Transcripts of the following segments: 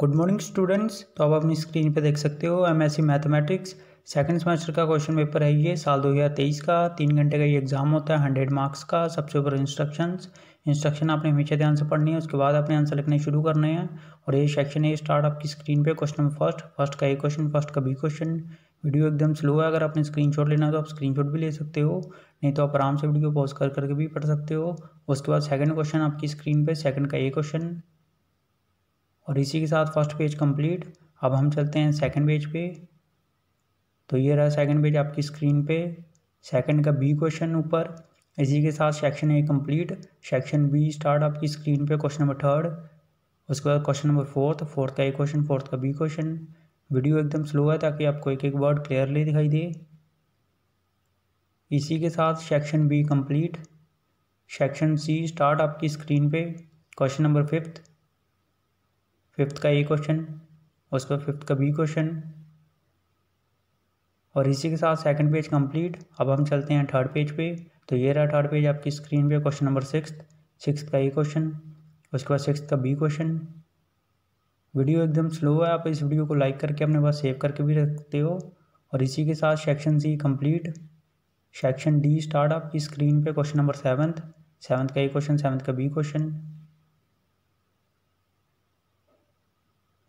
good morning students तो आप अपनी स्क्रीन पर देख सकते हो M S C mathematics second semester का क्वेश्चन पेपर है ये साल 2023 का तीन घंटे का ये एग्ज़ाम होता है हंड्रेड मार्क्स का सबसे ऊपर इंस्ट्रक्शंस इंस्ट्रक्शन आपने हमेशा ध्यान से पढ़नी है उसके बाद आपने आंसर लिखने शुरू करने हैं और ये सेक्शन है स्टार्ट आपकी स्क्रीन पर क्वेश्चन नंबर फर्स्ट फर्स्ट का ए क्वेश्चन फर्स्ट का बी क्वेश्चन वीडियो एकदम स्लो है अगर आपने शॉट लेना है तो आप शॉट भी ले सकते हो नहीं तो आप आराम से वीडियो पॉज कर करके भी पढ़ सकते हो उसके बाद सेकंड क्वेश्चन आपकी स्क्रीन पे सेकंड का ए क्वेश्चन और इसी के साथ फर्स्ट पेज कंप्लीट अब हम चलते हैं सेकंड पेज पे तो ये रहा सेकंड पेज आपकी स्क्रीन पे सेकंड का बी क्वेश्चन ऊपर इसी के साथ section A complete section B start आपकी स्क्रीन पे क्वेश्चन नंबर थर्ड उसके बाद क्वेश्चन नंबर फोर्थ फोर्थ का ए क्वेश्चन फोर्थ का बी क्वेश्चन वीडियो एकदम स्लो है ताकि आपको एक एक वर्ड क्लियरली दिखाई दे इसी के साथ section B complete section C start आपकी स्क्रीन पे क्वेश्चन नंबर फिफ्थ फिफ्थ का ए क्वेश्चन उसके बाद फिफ्थ का बी क्वेश्चन और इसी के साथ सेकंड पेज कंप्लीट अब हम चलते हैं थर्ड पेज पे तो ये रहा थर्ड पेज आपकी स्क्रीन पे क्वेश्चन नंबर सिक्स सिक्स का ए क्वेश्चन उसके बाद सिक्स का बी क्वेश्चन वीडियो एकदम स्लो है आप इस वीडियो को लाइक करके अपने पास सेव करके भी रखते हो और इसी के साथ section C complete section D start आपकी स्क्रीन पे क्वेश्चन नंबर सेवन्थ सेवन्थ का ए क्वेश्चन सेवन्थ का बी क्वेश्चन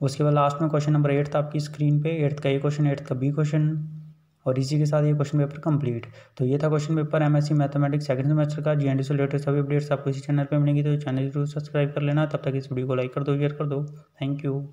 उसके बाद लास्ट में क्वेश्चन नंबर एट था आपकी स्क्रीन पे एट्थ का ए क्वेश्चन एट्थ का बी क्वेश्चन और इसी के साथ ये क्वेश्चन पेपर कंप्लीट तो ये था question paper MSc mathematics second semester का जी एंड से रिलेटेड सभी अपडेट्स आपको इसी चैनल पे मिलेंगी तो चैनल जरूर सब्सक्राइब कर लेना तब तक इस वीडियो को लाइक कर दो शेयर कर दो थैंक यू